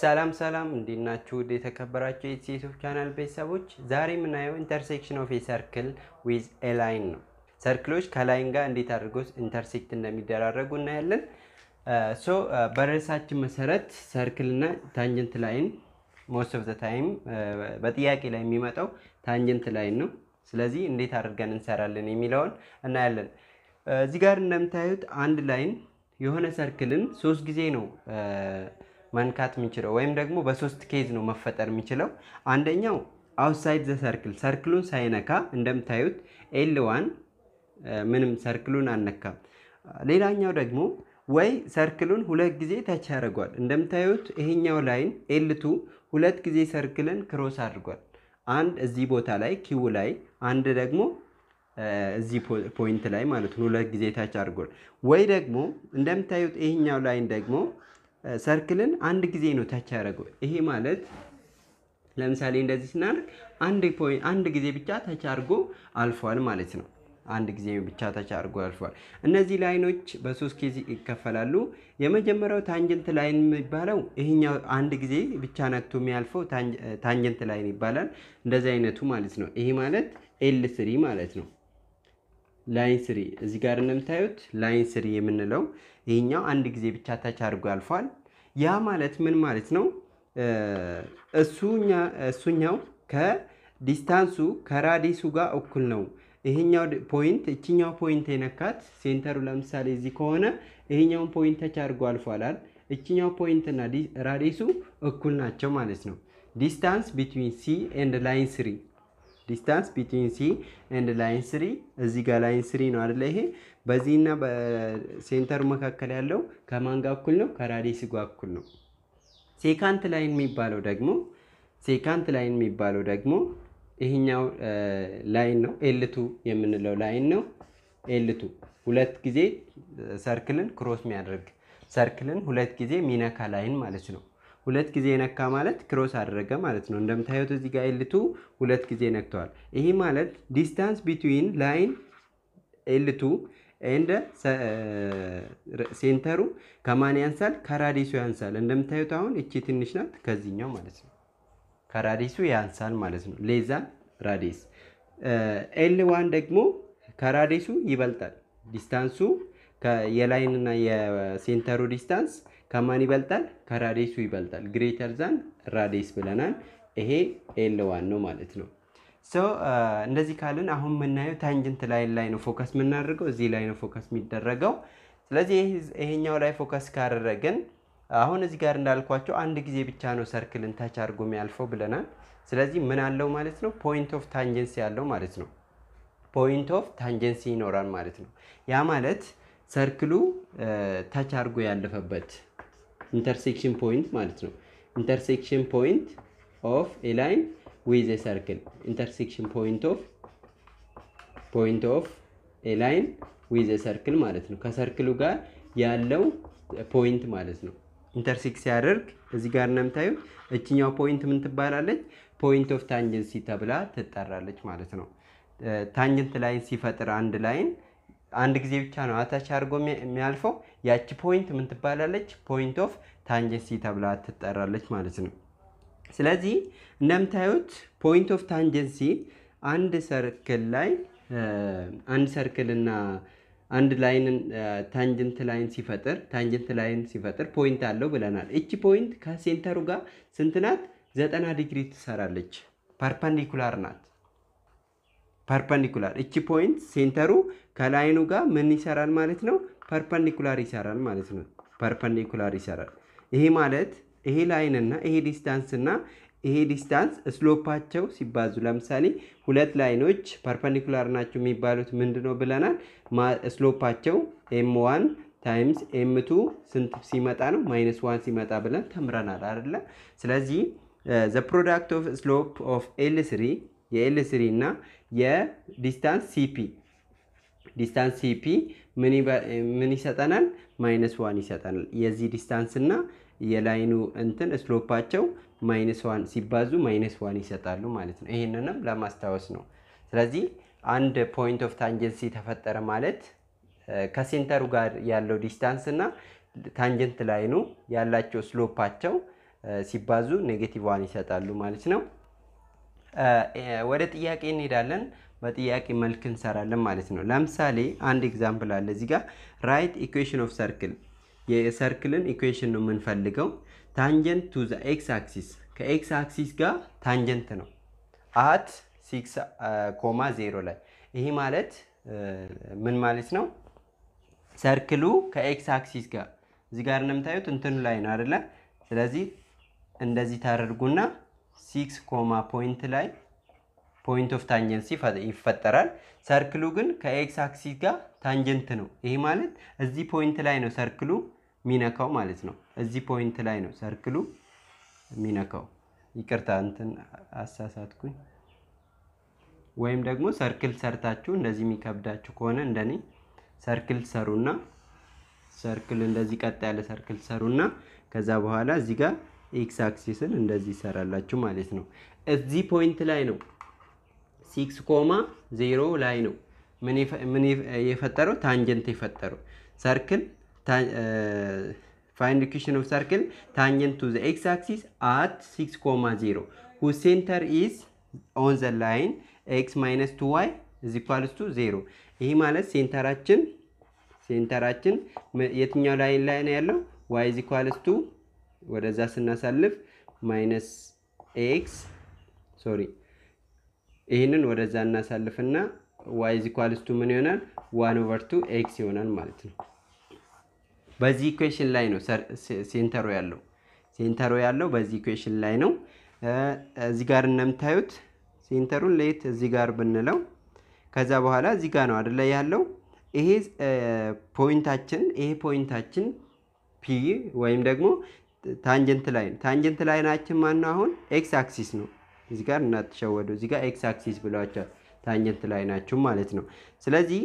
ሰላም ሰላም እንዴት ናችሁ? የተከበራችሁ የዩቲዩብ ቻናል ቤተሰቦች ዛሬ የምናየው ኢንተርሴክሽን ኦፍ የሰርክል ዊዝ ኤ ላይን ነው። ሰርክሎች ከላይን ጋር እንዴት አድርገው ኢንተርሴክት እንደሚደራረጉ እናያለን። ሶ በርዕሳችን መሰረት ሰርክል እና ታንጀንት ላይን ሞስት ኦፍ ዘ ታይም በጥያቄ ላይ የሚመጣው ታንጀንት ላይን ነው። ስለዚህ እንዴት አድርገን እንሰራለን የሚለውን እናያለን። እዚህ ጋር እንደምታዩት አንድ ላይን የሆነ ሰርክልን ሶስት ጊዜ ነው መንካት የሚችለው ወይም ደግሞ በሶስት ኬዝ ነው መፈጠር የሚችለው። አንደኛው አውትሳይድ ዘ ሰርክል ሰርክሉን ሳይነካ እንደምታዩት ኤል ዋን ምንም ሰርክሉን አልነካም። ሌላኛው ደግሞ ወይ ሰርክሉን ሁለት ጊዜ ታች ያደርጓል። እንደምታዩት ይሄኛው ላይን ኤልቱ ሁለት ጊዜ ሰርክልን ክሮስ አድርጓል። አንድ እዚህ ቦታ ላይ ኪው ላይ፣ አንድ ደግሞ እዚህ ፖይንት ላይ ማለት ነው። ሁለት ጊዜ ታች አድርጓል። ወይ ደግሞ እንደምታዩት ይሄኛው ላይን ደግሞ ሰርክልን አንድ ጊዜ ነው ታች ያደረገው። ይሄ ማለት ለምሳሌ እንደዚህ ስናደርግ አንድ ፖይንት አንድ ጊዜ ብቻ ታች አድርጎ አልፏል ማለት ነው። አንድ ጊዜ ብቻ ታች አድርጎ አልፏል። እነዚህ ላይኖች በሶስት ኬዝ ይከፈላሉ። የመጀመሪያው ታንጀንት ላይን የሚባለው ይሄኛው አንድ ጊዜ ብቻ ነክቶ የሚያልፈው ታንጀንት ላይን ይባላል። እንደዚህ አይነቱ ማለት ነው። ይሄ ማለት ኤል ስሪ ማለት ነው። ላይን ስሪ እዚህ ጋር እንደምታዩት ላይን ስሪ የምንለው ይህኛው አንድ ጊዜ ብቻ ታች አድርጎ ያልፏል። ያ ማለት ምን ማለት ነው? እሱኛው ከዲስታንሱ ከራዲሱ ጋር እኩል ነው። ይሄኛው ፖይንት እችኛው ፖይንት የነካት ሴንተሩ ለምሳሌ እዚህ ከሆነ ይሄኛውን ፖይንት ታች አድርጎ አልፏላል። እችኛው ፖይንት እና ራዲሱ እኩል ናቸው ማለት ነው። ዲስታንስ ቢትዊን ሲ ኤንድ ላይን ስሪ ዲስታንስ ቢትዊን ሲ ኤንድ ላይን ስሪ እዚህ ጋር ላይን ስሪ ነው አደለ? ይሄ በዚህና በሴንተሩ መካከል ያለው ከማን ጋር እኩል ነው? ከራዲየስ ጋር እኩል ነው። ሴካንት ላይን የሚባለው ደግሞ ሴካንት ላይን የሚባለው ደግሞ ይህኛው ላይን ነው፣ ኤልቱ የምንለው ላይን ነው። ኤልቱ ሁለት ጊዜ ሰርክልን ክሮስ የሚያደርግ ሰርክልን ሁለት ጊዜ ሚነካ ላይን ማለት ነው። ሁለት ጊዜ ነካ ማለት ክሮስ አደረገ ማለት ነው። እንደምታዩት እዚህ ጋር ኤልቱ ሁለት ጊዜ ነክተዋል። ይሄ ማለት ዲስታንስ ቢትዊን ላይን ኤልቱ እንደ ሴንተሩ ከማን ያንሳል? ከራዲሱ ያንሳል። እንደምታዩት አሁን እቺ ትንሽ ናት ከዚህኛው ማለት ነው። ከራዲሱ ያንሳል ማለት ነው። ሌዛ ራዲስ ኤል ዋን ደግሞ ከራዲሱ ይበልጣል ዲስታንሱ የላይን እና የሴንተሩ ዲስታንስ ከማን ይበልጣል? ከራዴሱ ይበልጣል። ግሬተር ዛን ራዴስ ብለናል። ይሄ ኤል ዋን ነው ማለት ነው። እንደዚህ ካልን አሁን የምናየው ታንጀንት ላይን ላይ ነው ፎከስ የምናደርገው፣ እዚህ ላይ ነው ፎከስ የሚደረገው። ስለዚህ ይሄኛው ላይ ፎከስ ካደረግን አሁን እዚህ ጋር እንዳልኳቸው አንድ ጊዜ ብቻ ነው ሰርክልን ታች አድርጎ የሚያልፈው ብለናል። ስለዚህ ምን አለው ማለት ነው? ፖይንት ኦፍ ታንጀንሲ ያለው ማለት ነው። ፖይንት ኦፍ ታንጀንሲ ይኖራል ማለት ነው። ያ ማለት ሰርክሉ ታች አድርጎ ያለፈበት ኢንተርሴክሽን ፖይንት ማለት ነው። ኢንተርሴክሽን ፖይንት ኦፍ ኤ ላይን ዊዝ ኤ ሰርክል ኢንተርሴክሽን ፖይንት ኦፍ ፖይንት ኦፍ ኤ ላይን ዊዝ ኤ ሰርክል ማለት ነው። ከሰርክሉ ጋር ያለው ፖይንት ማለት ነው። ኢንተርሴክስ ሲያደርግ እዚህ ጋር ነው እችኛው ፖይንት ምን ትባላለች? ፖይንት ኦፍ ታንጀንሲ ተብላ ትጠራለች ማለት ነው። ታንጀንት ላይን ሲፈጥር አንድ ላይን አንድ ጊዜ ብቻ ነው አታች አድርጎ የሚያልፈው። ያቺ ፖይንት ምን ትባላለች? ፖይንት ኦፍ ታንጀንሲ ተብላ ትጠራለች ማለት ነው። ስለዚህ እንደምታዩት ፖይንት ኦፍ ታንጀንሲ አንድ ሰርክል ላይ አንድ ሰርክል እና አንድ ላይንን ታንጀንት ላይን ሲፈጥር ታንጀንት ላይን ሲፈጥር ፖይንት አለው ብለናል። እቺ ፖይንት ከሴንተሩ ጋር ስንት ናት? ዘጠና ዲግሪ ትሰራለች። ፐርፐንዲኩላር ናት። ፐርፐንዲኩላር እቺ ፖይንት ሴንተሩ ከላይኑ ጋር ምን ይሰራል ማለት ነው? ፐርፐንዲኩላር ይሰራል ማለት ነው። ፐርፐንዲኩላር ይሰራል። ይሄ ማለት ይሄ ላይንና ይሄ ዲስታንስ እና ይሄ ዲስታንስ ስሎፓቸው ሲባዙ ለምሳሌ ሁለት ላይኖች ፐርፐንዲኩላር ናቸው የሚባሉት ምንድን ነው ብለናል? ስሎፓቸው ኤም ዋን ታይምስ ኤም ቱ ስንት ሲመጣ ነው? ማይነስ ዋን ሲመጣ ብለን ተምረናል አይደለ? ስለዚህ ዘ ፕሮዳክት ኦፍ ስሎፕ ኦፍ ኤል ስሪ የኤል እና የዲስታንስ ሲፒ ዲስታንስ ሲፒ ምን ይሰጠናል? ማይነስ ዋን ይሰጠናል። የዚህ ዲስታንስ እና የላይኑ እንትን ስሎፓቸው ማይነስ ዋን ሲባዙ ማይነስ ዋን ይሰጣሉ ማለት ነው። ይህንንም ለማስታወስ ነው። ስለዚህ አንድ ፖይንት ኦፍ ታንጀንሲ ተፈጠረ ማለት ከሴንተሩ ጋር ያለው ዲስታንስ እና ታንጀንት ላይኑ ያላቸው ስሎፓቸው ሲባዙ ኔጌቲቭ ዋን ይሰጣሉ ማለት ነው። ወደ ጥያቄ እንሄዳለን። በጥያቄ መልክ እንሰራለን ማለት ነው። ለምሳሌ አንድ ኤግዛምፕል አለ እዚህ ጋር ራይት ኢኩዌሽን ኦፍ ሰርክል፣ የሰርክልን ኢኩዌሽን ነው የምንፈልገው። ታንጀንት ቱ ዘ ኤክስ አክሲስ፣ ከኤክስ አክሲስ ጋር ታንጀንት ነው አት ሲክስ ኮማ ዜሮ ላይ። ይሄ ማለት ምን ማለት ነው? ሰርክሉ ከኤክስ አክሲስ ጋር እዚህ ጋር እንደምታዩት እንትኑ ላይ ነው አይደለ? ስለዚህ እንደዚህ ታደርጉና ሲክስ ኮማ ፖይንት ላይ ፖይንት ኦፍ ታንጀንስ ይፈጠራል። ሰርክሉ ግን ከኤክስ አክሲስ ጋር ታንጀንት ነው። ይሄ ማለት እዚህ ፖይንት ላይ ነው ሰርክሉ ሚነካው ማለት ነው። እዚህ ፖይንት ላይ ነው ሰርክሉ ሚነካው። ይቅርታ እንትን አሳሳትኩኝ። ወይም ደግሞ ሰርክል ሰርታችሁ እንደዚህ የሚከብዳችሁ ከሆነ እንደኔ ሰርክል ሰሩና ሰርክል እንደዚህ ቀጥ ያለ ሰርክል ሰሩና ከዛ በኋላ እዚህ ጋር ኤክስ አክሲስን እንደዚህ ይሰራላችሁ ማለት ነው። እዚህ ፖይንት ላይ ነው ሲክስ ኮማ ዜሮ ላይ ነው ምን የፈጠረው ታንጀንት የፈጠረው ሰርክል ፋይንድ ኩሽን ኦፍ ሰርክል ታንጀንት ቱ ዘ ኤክስ አክሲስ አት ሲክስ ኮማ ዜሮ ሁ ሴንተር ኢዝ ኦን ዘ ላይን ኤክስ ማይነስ ቱ ዋይ እዚ ኳልስ ቱ ዜሮ። ይህ ማለት ሴንተራችን ሴንተራችን የትኛው ላይን ላይ ነው ያለው? ዋይ እዚ ኳልስ ቱ ወደዛ ስናሳልፍ ማይነስ ኤክስ ሶሪ ይህንን ወደዛ እናሳልፍና ዋይ ኳልስቱ ምን ይሆናል? ዋን ኦቨር ቱ ኤክስ ይሆናል ማለት ነው። በዚህ ኢኩዌሽን ላይ ነው ሴንተሩ ያለው ሴንተሩ ያለው በዚህ ኢኩዌሽን ላይ ነው። እዚህ ጋር እንደምታዩት ሴንተሩን ለየት እዚህ ጋር ብንለው ከዛ በኋላ እዚህ ጋር ነው አደለ ያለው ይሄ ፖይንታችን ይሄ ፖይንታችን ፒ ወይም ደግሞ ታንጀንት ላይን ታንጀንት ላይናችን ነው? አሁን ኤክስ አክሲስ ነው። እዚህ ጋር እናትሸወዱ እዚህ ጋር ኤክስ አክሲስ ብለዋቸዋል። ታንጀንት ላይናችሁ ማለት ነው። ስለዚህ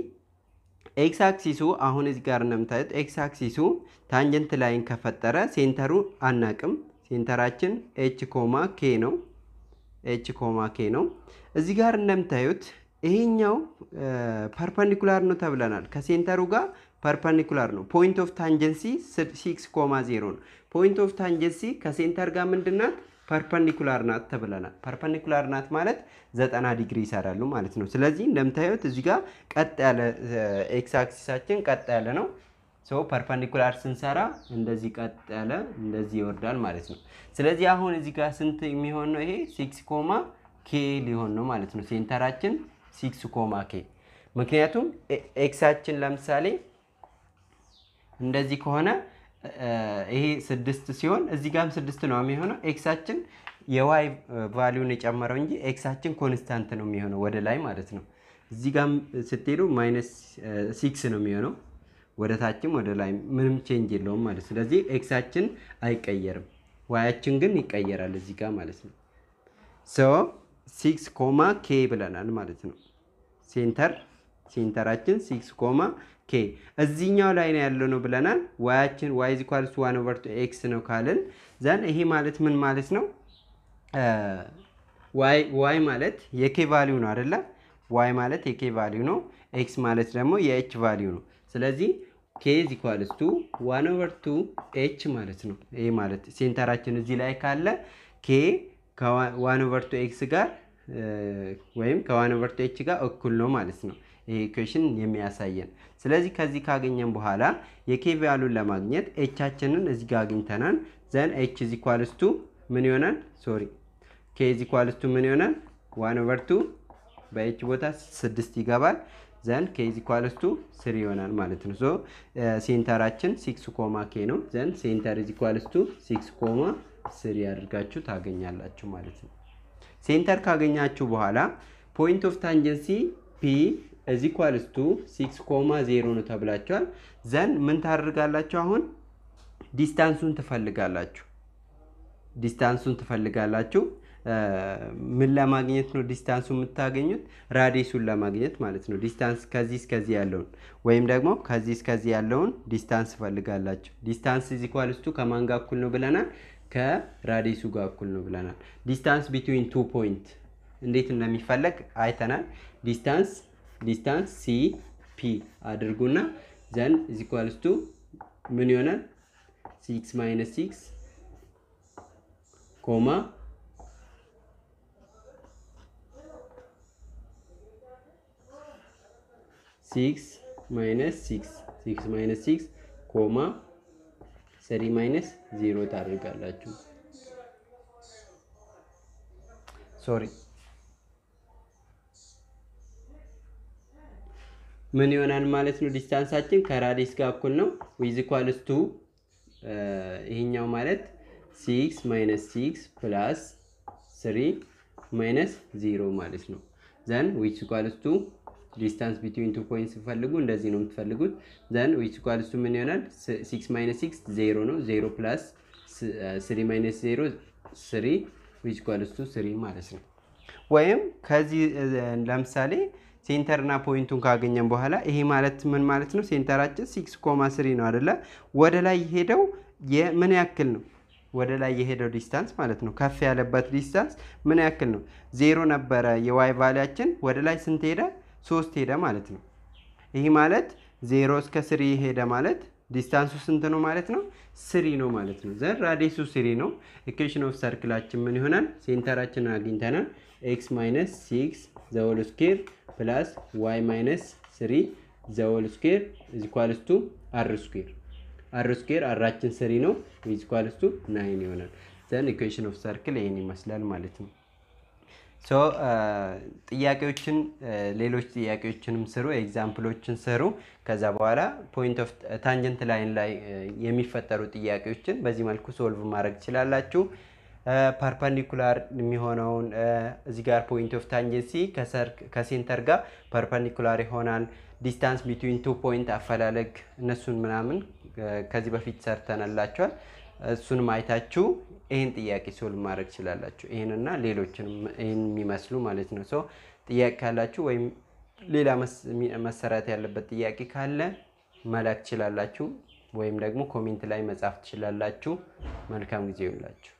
ኤክስ አክሲሱ አሁን እዚህ ጋር እንደምታዩት ኤክስ አክሲሱ ታንጀንት ላይን ከፈጠረ ሴንተሩ አናቅም። ሴንተራችን ኤች ኮማ ኬ ነው። ኤች ኮማ ኬ ነው። እዚህ ጋር እንደምታዩት ይሄኛው ፐርፐንዲኩላር ነው ተብለናል ከሴንተሩ ጋር ፐርፐንዲኩላር ነው። ፖይንት ኦፍ ታንጀንሲ 6.0 ነው። ፖይንት ኦፍ ታንጀንሲ ከሴንተር ጋር ምንድን ናት ፐርፐንዲኩላር ናት ተብለናል። ፐርፐንዲኩላር ናት ማለት ዘጠና ዲግሪ ይሰራሉ ማለት ነው። ስለዚህ እንደምታዩት እዚህ ጋር ቀጥ ያለ ኤክስ አክሲሳችን ቀጥ ያለ ነው። ሶ ፐርፐንዲኩላር ስንሰራ እንደዚህ ቀጥ ያለ እንደዚህ ይወርዳል ማለት ነው። ስለዚህ አሁን እዚህ ጋር ስንት የሚሆን ነው? ይሄ ሲክስ ኮማ ኬ ሊሆን ነው ማለት ነው። ሴንተራችን ሲክስ ኮማ ኬ ምክንያቱም ኤክሳችን ለምሳሌ እንደዚህ ከሆነ ይሄ ስድስት ሲሆን እዚህ ጋም ስድስት ነው የሚሆነው። ኤክሳችን የዋይ ቫሊዩን የጨመረው እንጂ ኤክሳችን ኮንስታንት ነው የሚሆነው ወደ ላይ ማለት ነው። እዚህ ጋም ስትሄዱ ማይነስ ሲክስ ነው የሚሆነው ወደ ታችም ወደ ላይ ምንም ቼንጅ የለውም ማለት ስለዚህ ኤክሳችን አይቀየርም፣ ዋያችን ግን ይቀየራል እዚህ ጋር ማለት ነው። ሶ ሲክስ ኮማ ኬ ብለናል ማለት ነው ሴንተር ሴንተራችን ሲክስ ኮማ ኬ እዚኛው ላይ ነው ያለ ነው ብለናል። ዋያችን ዋይ ኢኳልስ ዋን ኦቨር ቱ ኤክስ ነው ካልን ዘን ይሄ ማለት ምን ማለት ነው? ዋይ ማለት የኬ ቫሊዩ ነው አደለ? ዋይ ማለት የኬ ቫሊዩ ነው። ኤክስ ማለት ደግሞ የኤች ቫሊዩ ነው። ስለዚህ ኬ ኢዝ ኢኳልስ ቱ ዋን ኦቨር ቱ ኤች ማለት ነው። ይሄ ማለት ሴንተራችን እዚህ ላይ ካለ ኬ ከዋን ኦቨር ቱ ኤክስ ጋር ወይም ከዋን ኦቨር ቱ ኤች ጋር እኩል ነው ማለት ነው። ኢኩዌሽን የሚያሳየን። ስለዚህ ከዚህ ካገኘን በኋላ የኬ ቫሉን ለማግኘት ኤቻችንን እዚህ ጋር አግኝተናል። ዘን ኤች ኢዝ ኢኳልስ ቱ ምን ይሆናል? ሶሪ ኬ ኢዝ ኢኳልስ ቱ ምን ይሆናል? ዋን ኦቨር ቱ በኤች ቦታ ስድስት ይገባል። ዘን ኬ ኢዝ ኢኳልስ ቱ ስሪ ይሆናል ማለት ነው። ሶ ሴንተራችን ሲክስ ኮማ ኬ ነው። ዘን ሴንተር ኢዝ ኢኳልስ ቱ ሲክስ ኮማ ስሪ አድርጋችሁ ታገኛላችሁ ማለት ነው። ሴንተር ካገኛችሁ በኋላ ፖይንት ኦፍ ታንጀንሲ ፒ እዚ ኳልስ ቱ ሲክስ ኮማ ዜሮ ነው ተብላችኋል። ዘን ምን ታደርጋላችሁ? አሁን ዲስታንሱን ትፈልጋላችሁ። ዲስታንሱን ትፈልጋላችሁ። ምን ለማግኘት ነው ዲስታንሱ የምታገኙት? ራዲሱን ለማግኘት ማለት ነው። ዲስታንስ ከዚህ እስከዚህ ያለውን ወይም ደግሞ ከዚህ እስከዚህ ያለውን ዲስታንስ ፈልጋላችሁ። ዲስታንስ ኢዝ ኢኳልስ ቱ ከማን ጋር እኩል ነው ብለናል? ከራዲሱ ጋር እኩል ነው ብለናል። ዲስታንስ ቢትዊን ቱ ፖይንት እንዴት እንደሚፈለግ አይተናል። ዲስታንስ ዲስታንስ ፒ አድርጉና ዘን ኢዝ ኢኳልስ ቱ ምን ይሆናል? ሲክስ ማይነስ ሲክስ ኮማ ሲክስ ማይነስ ሲክስ ሲክስ ማይነስ ሲክስ ኮማ ስሪ ማይነስ 0 ታደርጋላችሁ። ሶሪ ምን ይሆናል ማለት ነው? ዲስታንሳችን ከራዲስ ጋር እኩል ነው። ዊዝ ኢኳልስ ቱ ይሄኛው ማለት ሲክስ ማይነስ ሲክስ ፕላስ ስሪ ማይነስ ዚሮ ማለት ነው። ዘን ዊች ቱ ዲስታንስ ቢትዊን ቱ ፖይንት ስትፈልጉ እንደዚህ ነው የምትፈልጉት። ዘን ዊች ቱ ምን ይሆናል? ሲክስ ማይነስ ሲክስ ዜሮ ነው። ዜሮ ፕላስ ስሪ ማይነስ ዜሮ ስሪ ዊች ቱ ስሪ ማለት ነው። ወይም ከዚህ ለምሳሌ ሴንተርና ፖይንቱን ካገኘን በኋላ ይሄ ማለት ምን ማለት ነው? ሴንተራችን ሲክስ ኮማ ስሪ ነው አደለ? ወደ ላይ ሄደው የምን ያክል ነው? ወደ ላይ የሄደው ዲስታንስ ማለት ነው። ከፍ ያለበት ዲስታንስ ምን ያክል ነው? ዜሮ ነበረ የዋይ ቫሊያችን። ወደ ላይ ስንት ሄደ? ሶስት ሄደ ማለት ነው። ይህ ማለት ዜሮ እስከ ስሪ ሄደ ማለት ዲስታንሱ ስንት ነው ማለት ነው? ስሪ ነው ማለት ነው። ዘን ራዲሱ ስሪ ነው። ኢኩዌሽን ኦፍ ሰርክላችን ምን ይሆናል? ሴንተራችንን አግኝተናል። ኤክስ ማይነስ ሲክስ ዘወል ስኬር ፕላስ ዋይ ማይነስ ስሪ ዘወል ስኬር ኢዝኳልስቱ አር ስኬር አር ስኬር አራችን ስሪ ነው ኢዝኳልስቱ ናይን ይሆናል። ዘን ኢኩዌሽን ኦፍ ሰርክል ይህን ይመስላል ማለት ነው። ሶ ጥያቄዎችን ሌሎች ጥያቄዎችንም ስሩ፣ ኤግዛምፕሎችን ስሩ። ከዛ በኋላ ፖይንት ኦፍ ታንጀንት ላይን ላይ የሚፈጠሩ ጥያቄዎችን በዚህ መልኩ ሶልቭ ማድረግ ትችላላችሁ። ፐርፐንዲኩላር የሚሆነውን እዚህ ጋር ፖይንት ኦፍ ታንጀንሲ ከሴንተር ጋር ፐርፐንዲኩላር ይሆናል። ዲስታንስ ቢትዊን ቱ ፖይንት አፈላለግ እነሱን ምናምን ከዚህ በፊት ሰርተንላቸዋል። እሱንም አይታችሁ ይህን ጥያቄ ሶልቭ ማድረግ ትችላላችሁ። ይህንና ሌሎችን ይህን የሚመስሉ ማለት ነው። ሰው ጥያቄ ካላችሁ ወይም ሌላ መሰራት ያለበት ጥያቄ ካለ መላክ ትችላላችሁ፣ ወይም ደግሞ ኮሜንት ላይ መጻፍ ትችላላችሁ። መልካም ጊዜ ይሁንላችሁ።